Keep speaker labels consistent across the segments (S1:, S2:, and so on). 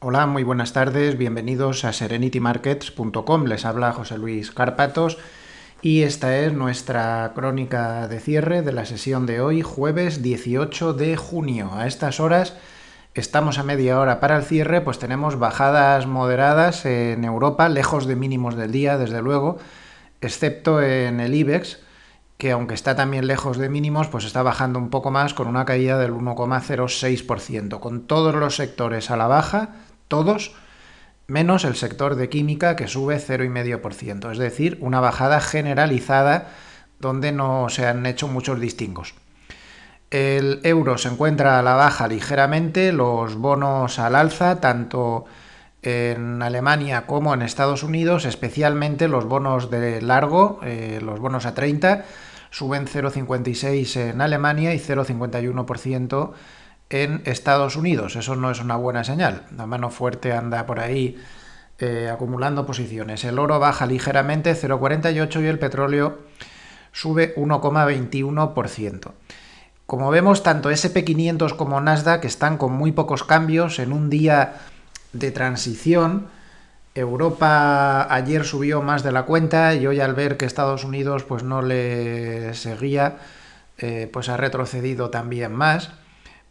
S1: Hola, muy buenas tardes, bienvenidos a serenitymarkets.com. Les habla José Luis Carpatos y esta es nuestra crónica de cierre de la sesión de hoy, jueves 18 de junio. A estas horas estamos a media hora para el cierre, pues tenemos bajadas moderadas en Europa, lejos de mínimos del día, desde luego, excepto en el IBEX que aunque está también lejos de mínimos, pues está bajando un poco más con una caída del 1,06%, con todos los sectores a la baja, todos, menos el sector de química que sube 0,5%, es decir, una bajada generalizada donde no se han hecho muchos distingos. El euro se encuentra a la baja ligeramente, los bonos al alza, tanto en Alemania como en Estados Unidos, especialmente los bonos de largo, eh, los bonos a 30, suben 0,56 en Alemania y 0,51% en Estados Unidos. Eso no es una buena señal. La mano fuerte anda por ahí eh, acumulando posiciones. El oro baja ligeramente 0,48 y el petróleo sube 1,21%. Como vemos, tanto SP500 como Nasdaq están con muy pocos cambios en un día de transición. Europa ayer subió más de la cuenta y hoy al ver que Estados Unidos pues no le seguía, eh, pues ha retrocedido también más.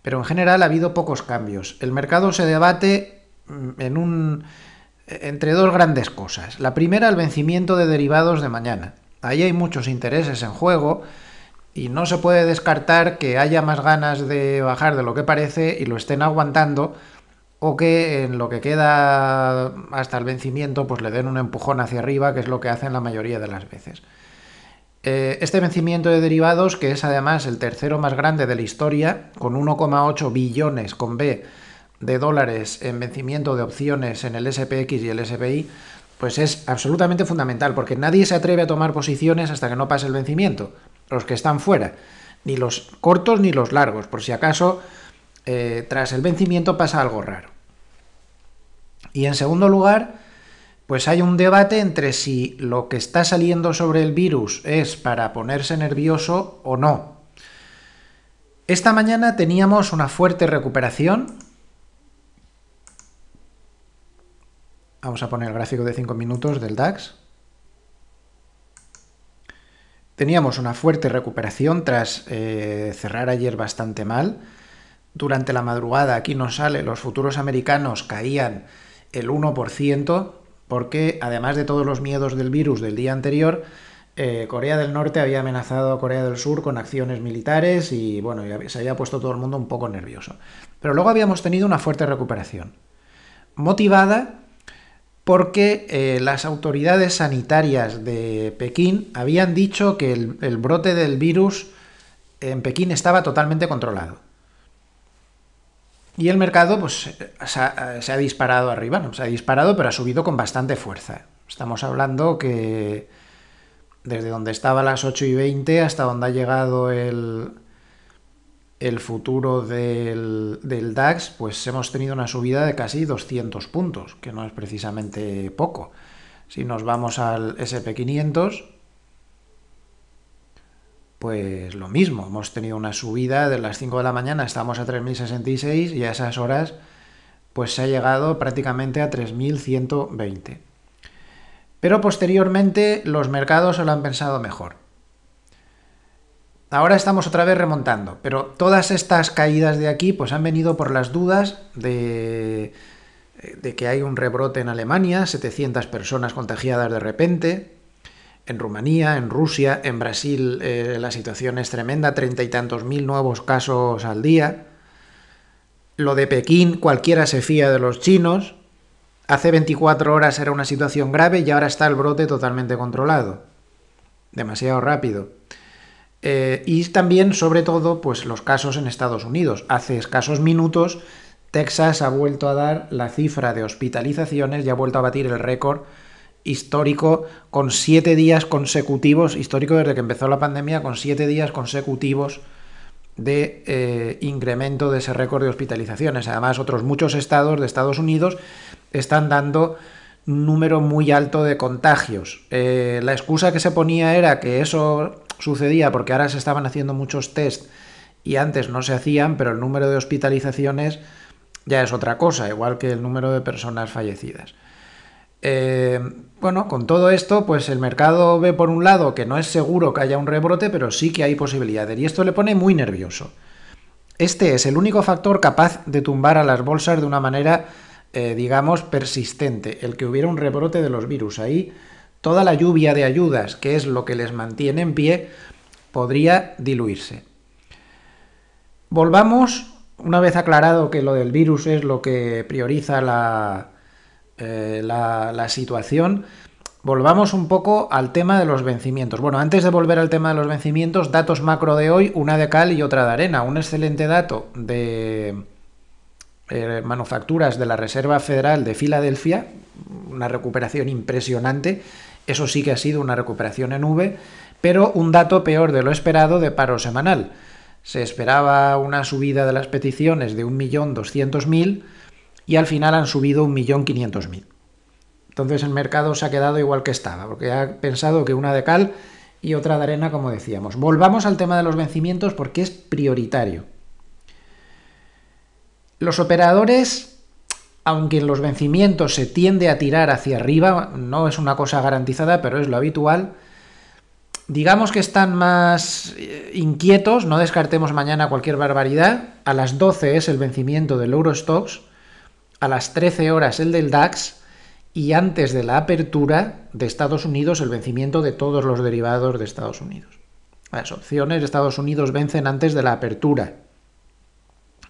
S1: Pero en general ha habido pocos cambios. El mercado se debate mm, en un, entre dos grandes cosas. La primera, el vencimiento de derivados de mañana. Ahí hay muchos intereses en juego y no se puede descartar que haya más ganas de bajar de lo que parece y lo estén aguantando o que en lo que queda hasta el vencimiento pues le den un empujón hacia arriba, que es lo que hacen la mayoría de las veces. Eh, este vencimiento de derivados, que es además el tercero más grande de la historia, con 1,8 billones con B de dólares en vencimiento de opciones en el SPX y el SPI, pues es absolutamente fundamental, porque nadie se atreve a tomar posiciones hasta que no pase el vencimiento, los que están fuera, ni los cortos ni los largos, por si acaso eh, tras el vencimiento pasa algo raro. Y en segundo lugar, pues hay un debate entre si lo que está saliendo sobre el virus es para ponerse nervioso o no. Esta mañana teníamos una fuerte recuperación. Vamos a poner el gráfico de 5 minutos del DAX. Teníamos una fuerte recuperación tras eh, cerrar ayer bastante mal. Durante la madrugada aquí nos sale, los futuros americanos caían el 1%, porque además de todos los miedos del virus del día anterior, eh, Corea del Norte había amenazado a Corea del Sur con acciones militares y bueno, se había puesto todo el mundo un poco nervioso. Pero luego habíamos tenido una fuerte recuperación, motivada porque eh, las autoridades sanitarias de Pekín habían dicho que el brote del virus en Pekín estaba totalmente controlado. Y el mercado pues, se, ha, disparado arriba, ¿no? se ha disparado, pero ha subido con bastante fuerza. Estamos hablando que desde donde estaba las 8 y 20 hasta donde ha llegado el, el futuro del, del, DAX, pues hemos tenido una subida de casi 200 puntos, que no es precisamente poco. Si nos vamos al SP500, pues lo mismo, hemos tenido una subida de las 5 de la mañana, estamos a 3.066 y a esas horas pues se ha llegado prácticamente a 3.120. Pero posteriormente los mercados se lo han pensado mejor. Ahora estamos otra vez remontando, pero todas estas caídas de aquí pues han venido por las dudas de, de que hay un rebrote en Alemania, 700 personas contagiadas de repente, en Rumanía, en Rusia, en Brasil eh, la situación es tremenda, treinta y tantos mil nuevos casos al día. Lo de Pekín, cualquiera se fía de los chinos. Hace 24 horas era una situación grave y ahora está el brote totalmente controlado. Demasiado rápido. Eh, y también, sobre todo, pues los casos en Estados Unidos. Hace escasos minutos, Texas ha vuelto a dar la cifra de hospitalizaciones y ha vuelto a batir el récord histórico con siete días consecutivos, histórico desde que empezó la pandemia, con siete días consecutivos de eh, incremento de ese récord de hospitalizaciones. Además, otros muchos estados de Estados Unidos están dando un número muy alto de contagios. Eh, la excusa que se ponía era que eso sucedía porque ahora se estaban haciendo muchos test y antes no se hacían, pero el número de hospitalizaciones ya es otra cosa, igual que el número de personas fallecidas. Eh, bueno, con todo esto, pues el mercado ve por un lado que no es seguro que haya un rebrote, pero sí que hay posibilidades y esto le pone muy nervioso. Este es el único factor capaz de tumbar a las bolsas de una manera, eh, digamos, persistente, el que hubiera un rebrote de los virus. Ahí toda la lluvia de ayudas, que es lo que les mantiene en pie, podría diluirse. Volvamos, una vez aclarado que lo del virus es lo que prioriza la, eh, la, situación, volvamos un poco al tema de los vencimientos. Bueno, antes de volver al tema de los vencimientos, datos macro de hoy, una de cal y otra de arena. Un excelente dato de eh, manufacturas de la Reserva Federal de Filadelfia, una recuperación impresionante. Eso sí que ha sido una recuperación en V, pero un dato peor de lo esperado de paro semanal. Se esperaba una subida de las peticiones de 1.200.000 y al final han subido 1.500.000. Entonces el mercado se ha quedado igual que estaba, porque ha pensado que una de cal y otra de arena, como decíamos. Volvamos al tema de los vencimientos porque es prioritario. Los operadores, aunque en los vencimientos se tiende a tirar hacia arriba, no es una cosa garantizada, pero es lo habitual, digamos que están más eh, inquietos, no descartemos mañana cualquier barbaridad, a las 12 es el vencimiento del Eurostox, a las 13 horas el del DAX y antes de la apertura de Estados Unidos el vencimiento de todos los derivados de Estados Unidos. Las opciones de Estados Unidos vencen antes de la apertura.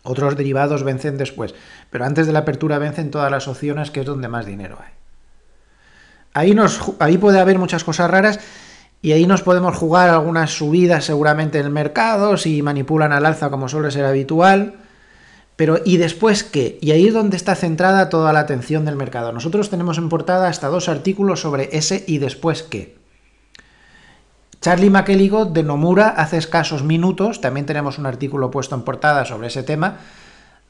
S1: Otros derivados vencen después, pero antes de la apertura vencen todas las opciones que es donde más dinero hay. Ahí, nos, ahí puede haber muchas cosas raras y ahí nos podemos jugar algunas subidas seguramente en el mercado, si manipulan al alza como suele ser habitual. Pero, ¿y después qué? Y ahí es donde está centrada toda la atención del mercado. Nosotros tenemos en portada hasta dos artículos sobre ese y después qué. Charlie Mackeligo de Nomura hace escasos minutos, también tenemos un artículo puesto en portada sobre ese tema,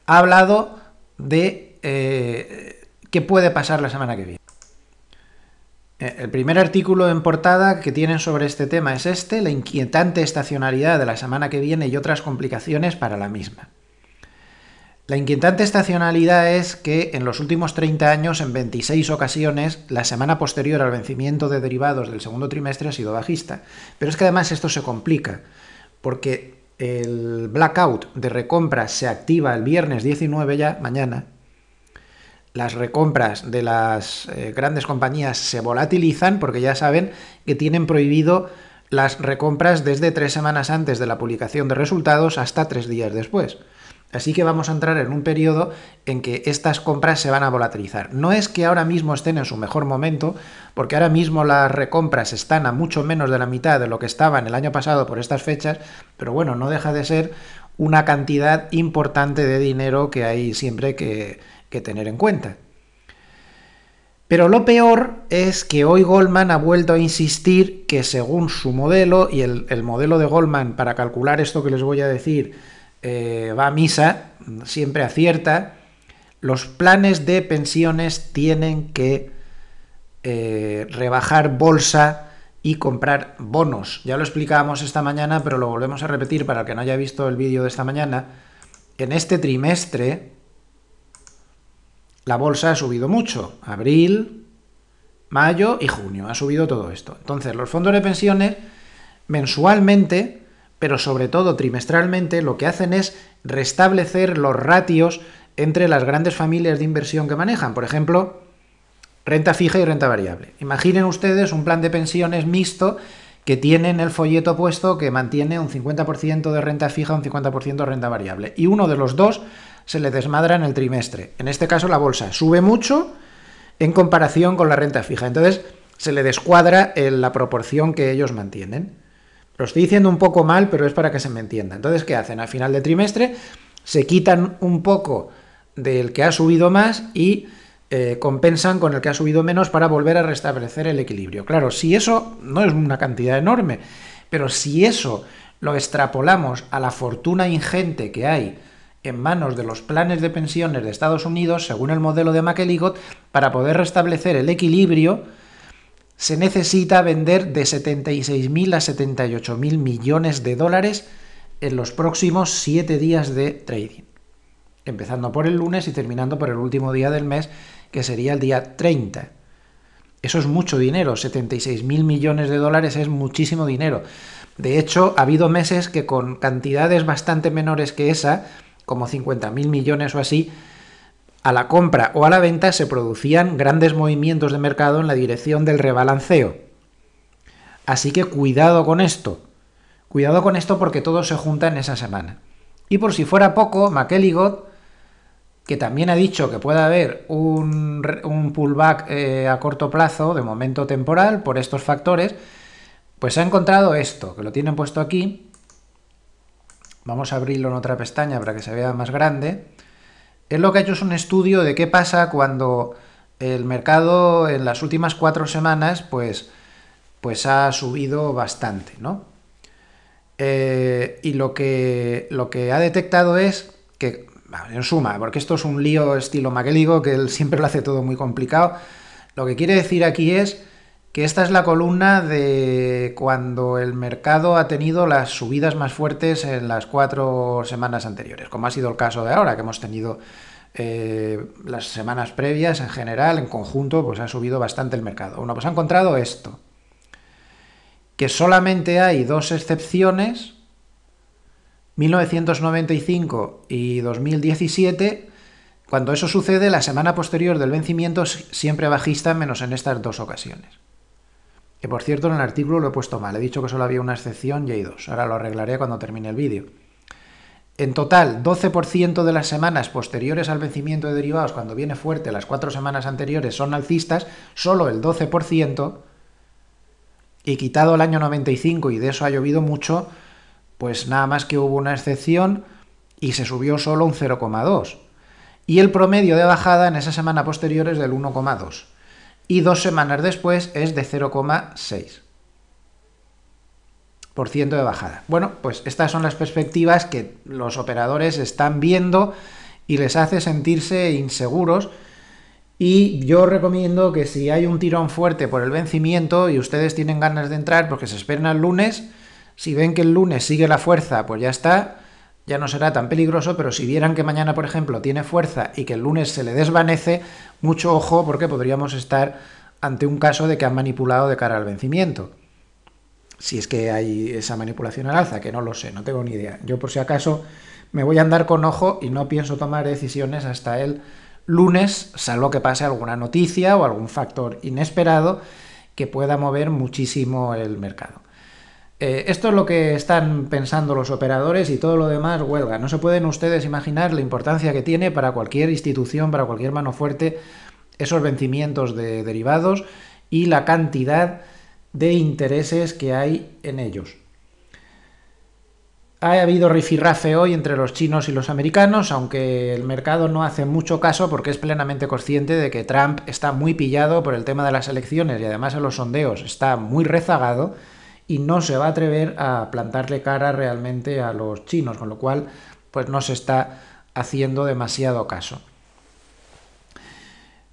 S1: ha hablado de eh, qué puede pasar la semana que viene. Eh, el primer artículo en portada que tienen sobre este tema es este, la inquietante estacionalidad de la semana que viene y otras complicaciones para la misma. La inquietante estacionalidad es que en los últimos 30 años, en 26 ocasiones, la semana posterior al vencimiento de derivados del segundo trimestre ha sido bajista. Pero es que además esto se complica, porque el blackout de recompras se activa el viernes 19 ya, mañana. Las recompras de las eh, grandes compañías se volatilizan porque ya saben que tienen prohibido las recompras desde tres semanas antes de la publicación de resultados hasta tres días después. Así que vamos a entrar en un periodo en que estas compras se van a volatilizar. No es que ahora mismo estén en su mejor momento, porque ahora mismo las recompras están a mucho menos de la mitad de lo que estaban el año pasado por estas fechas, pero bueno, no deja de ser una cantidad importante de dinero que hay siempre que, tener en cuenta. Pero lo peor es que hoy Goldman ha vuelto a insistir que según su modelo y el modelo de Goldman para calcular esto que les voy a decir, eh, va a misa, siempre acierta, los planes de pensiones tienen que eh, rebajar bolsa y comprar bonos. Ya lo explicábamos esta mañana, pero lo volvemos a repetir para el que no haya visto el vídeo de esta mañana. En este trimestre la bolsa ha subido mucho. Abril, mayo y junio ha subido todo esto. Entonces los fondos de pensiones mensualmente pero sobre todo trimestralmente, lo que hacen es restablecer los ratios entre las grandes familias de inversión que manejan. Por ejemplo, renta fija y renta variable. Imaginen ustedes un plan de pensiones mixto que tienen el folleto puesto que mantiene un 50% de renta fija, un 50% de renta variable. Y uno de los dos se le desmadra en el trimestre. En este caso la bolsa sube mucho en comparación con la renta fija. Entonces se le descuadra en eh, la proporción que ellos mantienen. Lo estoy diciendo un poco mal, pero es para que se me entienda. Entonces, ¿qué hacen? Al final de trimestre se quitan un poco del que ha subido más y eh, compensan con el que ha subido menos para volver a restablecer el equilibrio. Claro, si eso no es una cantidad enorme, pero si eso lo extrapolamos a la fortuna ingente que hay en manos de los planes de pensiones de Estados Unidos, según el modelo de McEligot, para poder restablecer el equilibrio, se necesita vender de 76.000 a 78.000 millones de dólares en los próximos 7 días de trading. Empezando por el lunes y terminando por el último día del mes, que sería el día 30. Eso es mucho dinero, 76.000 millones de dólares es muchísimo dinero. De hecho, ha habido meses que con cantidades bastante menores que esa, como 50.000 millones o así, a la compra o a la venta se producían grandes movimientos de mercado en la dirección del rebalanceo. Así que cuidado con esto. Cuidado con esto porque todo se junta en esa semana. Y por si fuera poco, McEligot, que también ha dicho que puede haber un, pullback eh, a corto plazo, de momento temporal, por estos factores, pues ha encontrado esto, que lo tienen puesto aquí. Vamos a abrirlo en otra pestaña para que se vea más grande. Es lo que ha hecho es un estudio de qué pasa cuando el mercado en las últimas cuatro semanas, pues, pues ha subido bastante, ¿no? Eh, y lo que, lo que ha detectado es que, en suma, porque esto es un lío estilo maquélico que él siempre lo hace todo muy complicado, lo que quiere decir aquí es que esta es la columna de cuando el mercado ha tenido las subidas más fuertes en las cuatro semanas anteriores, como ha sido el caso de ahora, que hemos tenido eh, las semanas previas en general, en conjunto, pues ha subido bastante el mercado. Uno pues ha encontrado esto, que solamente hay dos excepciones, 1995 y 2017, cuando eso sucede, la semana posterior del vencimiento siempre bajista, menos en estas dos ocasiones. Que por cierto, en el artículo lo he puesto mal. He dicho que solo había una excepción y hay dos. Ahora lo arreglaré cuando termine el vídeo. En total, 12% de las semanas posteriores al vencimiento de derivados, cuando viene fuerte las cuatro semanas anteriores, son alcistas, solo el 12%, y quitado el año 95, y de eso ha llovido mucho, pues nada más que hubo una excepción y se subió solo un 0,2. Y el promedio de bajada en esa semana posterior es del 1,2 y dos semanas después es de 0,6% de bajada. Bueno, pues estas son las perspectivas que los operadores están viendo y les hace sentirse inseguros. Y yo recomiendo que si hay un tirón fuerte por el vencimiento y ustedes tienen ganas de entrar porque se esperan el lunes, si ven que el lunes sigue la fuerza, pues ya está ya no será tan peligroso, pero si vieran que mañana, por ejemplo, tiene fuerza y que el lunes se le desvanece, mucho ojo porque podríamos estar ante un caso de que han manipulado de cara al vencimiento. Si es que hay esa manipulación al alza, que no lo sé, no tengo ni idea. Yo por si acaso me voy a andar con ojo y no pienso tomar decisiones hasta el lunes, salvo que pase alguna noticia o algún factor inesperado que pueda mover muchísimo el mercado. Eh, esto es lo que están pensando los operadores y todo lo demás huelga. No se pueden ustedes imaginar la importancia que tiene para cualquier institución, para cualquier mano fuerte, esos vencimientos de derivados y la cantidad de intereses que hay en ellos. Ha habido rifirrafe hoy entre los chinos y los americanos, aunque el mercado no hace mucho caso porque es plenamente consciente de que Trump está muy pillado por el tema de las elecciones y además en los sondeos está muy rezagado y no se va a atrever a plantarle cara realmente a los chinos, con lo cual pues no se está haciendo demasiado caso.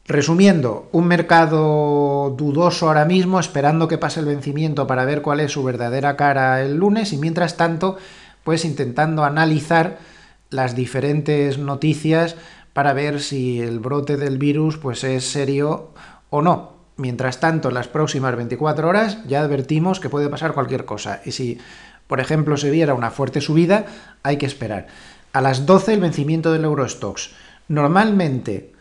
S1: Resumiendo, un mercado dudoso ahora mismo, esperando que pase el vencimiento para ver cuál es su verdadera cara el lunes y mientras tanto, pues intentando analizar las diferentes noticias para ver si el brote del virus pues es serio o no. Mientras tanto, en las próximas 24 horas ya advertimos que puede pasar cualquier cosa. Y si, por ejemplo, se viera una fuerte subida, hay que esperar. A las 12 el vencimiento del Eurostox. Normalmente,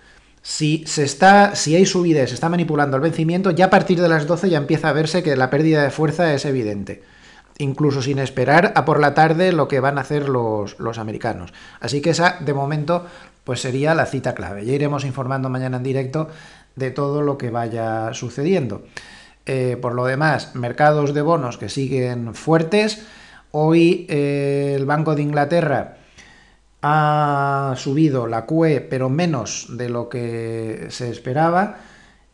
S1: si, se está, si hay subida y se está manipulando el vencimiento, ya a partir de las 12 ya empieza a verse que la pérdida de fuerza es evidente. Incluso sin esperar a por la tarde lo que van a hacer los, los americanos. Así que esa, de momento, pues sería la cita clave. Ya iremos informando mañana en directo de todo lo que vaya sucediendo. Eh, por lo demás, mercados de bonos que siguen fuertes. Hoy eh, el Banco de Inglaterra ha subido la QE, pero menos de lo que se esperaba,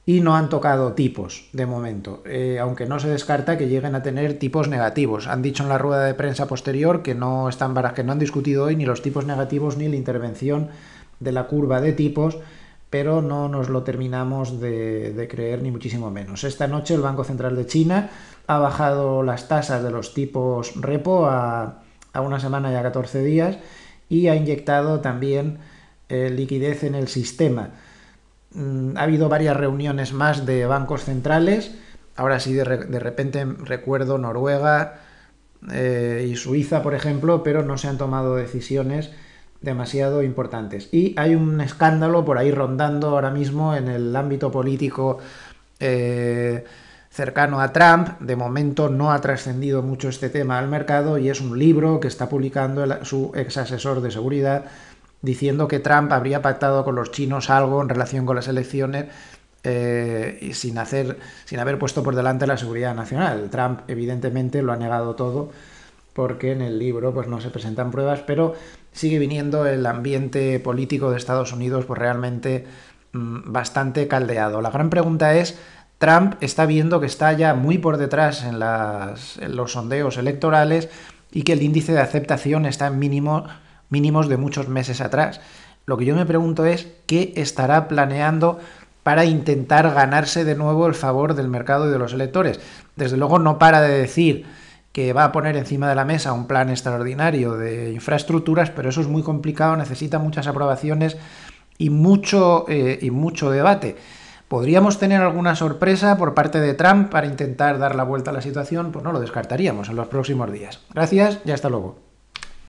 S1: y no han tocado tipos de momento, eh, aunque no se descarta que lleguen a tener tipos negativos. Han dicho en la rueda de prensa posterior que no, están, que no han discutido hoy ni los tipos negativos ni la intervención de la curva de tipos pero no nos lo terminamos de, creer ni muchísimo menos. Esta noche el Banco Central de China ha bajado las tasas de los tipos repo a, una semana y a 14 días y ha inyectado también eh, liquidez en el sistema. Mm, ha habido varias reuniones más de bancos centrales. Ahora sí, de, repente recuerdo Noruega eh, y Suiza, por ejemplo, pero no se han tomado decisiones demasiado importantes. Y hay un escándalo por ahí rondando ahora mismo en el ámbito político eh, cercano a Trump. De momento no ha trascendido mucho este tema al mercado y es un libro que está publicando su ex asesor de seguridad diciendo que Trump habría pactado con los chinos algo en relación con las elecciones eh, sin, hacer, sin haber puesto por delante la seguridad nacional. Trump evidentemente lo ha negado todo porque en el libro pues, no se presentan pruebas, pero sigue viniendo el ambiente político de Estados Unidos pues, realmente mm, bastante caldeado. La gran pregunta es, Trump está viendo que está ya muy por detrás en, los sondeos electorales y que el índice de aceptación está en mínimos de muchos meses atrás. Lo que yo me pregunto es, ¿qué estará planeando para intentar ganarse de nuevo el favor del mercado y de los electores. Desde luego no para de decir que va a poner encima de la mesa un plan extraordinario de infraestructuras, pero eso es muy complicado, necesita muchas aprobaciones y mucho, eh, y mucho debate. ¿Podríamos tener alguna sorpresa por parte de Trump para intentar dar la vuelta a la situación? Pues no lo descartaríamos en los próximos días. Gracias y hasta luego.